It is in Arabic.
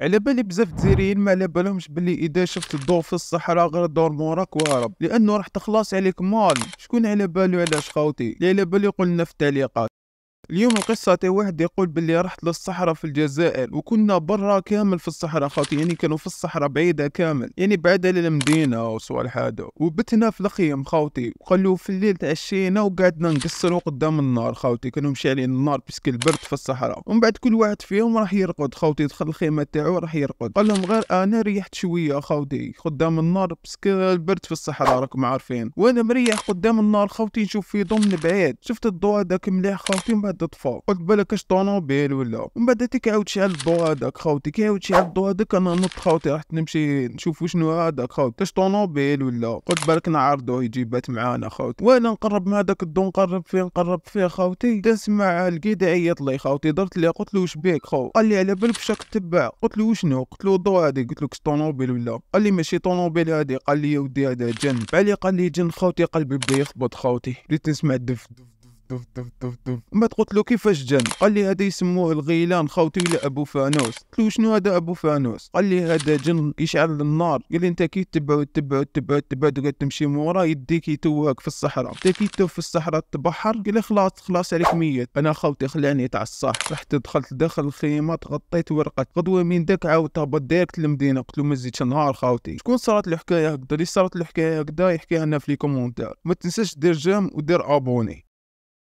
على بالي بزاف ديريين ما على بالهمش بلي اذا شفت الضوء في الصحراء غير دور موراك وهرب لانه راح تخلص عليك مال شكون على بالو علاش خاوتي اللي على بالو يقول لنا في التعليقات اليوم القصة تاع واحد يقول باللي رحت للصحراء في الجزائر وكنا برا كامل في الصحراء خاطي يعني كانوا في الصحراء بعيدة كامل يعني بعيدة للمدينة وسوالح هذا وبتنا في الخيم خاوتي وقالوا في الليل تعشينا وقعدنا نقصروا قدام النار خاوتي كانوا مشي علينا النار بسك البرد في الصحراء ومن بعد كل واحد فيهم راح يرقد خاوتي دخل الخيمة تاعو راح يرقد قال لهم غير انا ريحت شوية خاوتي قدام النار بسك البرد في الصحراء راكم عارفين وانا مريح قدام النار خاوتي نشوف في ضمن بعيد شفت الضوء هذاك مليح خاوتي من بعد تطفى قلت بالك اش طونوبيل ولا ومن بعد تيكعاود شعل الضو هذاك خوتي كيعاود شعل الضو هذاك انا نط خوتي رحت نمشي نشوف شنو هذاك خوتي اش طونوبيل ولا قلت بالك نعرضو يجي بات معانا خوتي وانا نقرب من هذاك الضو نقرب فيه نقرب فيه خوتي تسمع مع القيد عيط لي خوتي درت لي قلت له واش بيك خو قال لي على بالك شاك تبع قلت له شنو قلت له الضو هذه قلت له طونوبيل ولا قال لي ماشي طونوبيل هذه قال لي يا ودي هذا جن علي قال لي جن خوتي قلبي بدا يخبط خوتي بديت نسمع دف دف ما دوف قلت له كيفاش جن قال لي هذا يسموه الغيلان خاوتي ولا ابو فانوس قلت له شنو هذا ابو فانوس قال لي هذا جن يشعل النار قال لي انت كي تبعو تبعو تبعو تبعو تمشي مورا يديك يتوهك في الصحراء انت كي تتوه في الصحراء تبحر قال لي خلاص خلاص عليك ميت انا خاوتي خلاني تاع الصح رحت دخلت داخل الخيمه تغطيت ورقت غدوه من داك عاود هبط ديريكت للمدينه قلت له ما زيدش نهار خاوتي شكون صارت الحكايه هكذا اللي صارت الحكايه هكذا يحكيها لنا في لي كومونتير ما تنساش دير جيم ودير ابوني